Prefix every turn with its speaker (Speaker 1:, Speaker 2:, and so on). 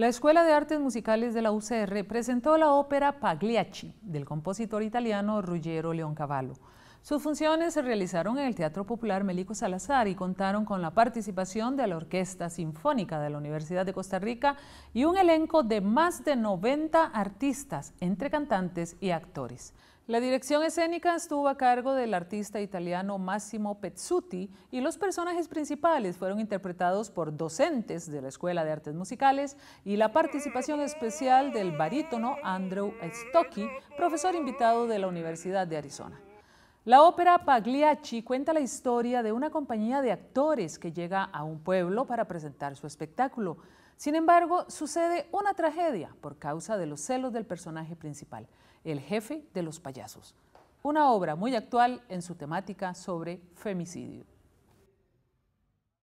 Speaker 1: La Escuela de Artes Musicales de la UCR presentó la ópera Pagliacci del compositor italiano Ruggiero Leoncavallo. Sus funciones se realizaron en el Teatro Popular Melico Salazar y contaron con la participación de la Orquesta Sinfónica de la Universidad de Costa Rica y un elenco de más de 90 artistas, entre cantantes y actores. La dirección escénica estuvo a cargo del artista italiano Massimo Pezzuti y los personajes principales fueron interpretados por docentes de la Escuela de Artes Musicales y la participación especial del barítono Andrew Stocky, profesor invitado de la Universidad de Arizona. La ópera Pagliacci cuenta la historia de una compañía de actores que llega a un pueblo para presentar su espectáculo. Sin embargo, sucede una tragedia por causa de los celos del personaje principal, el jefe de los payasos. Una obra muy actual en su temática sobre femicidio.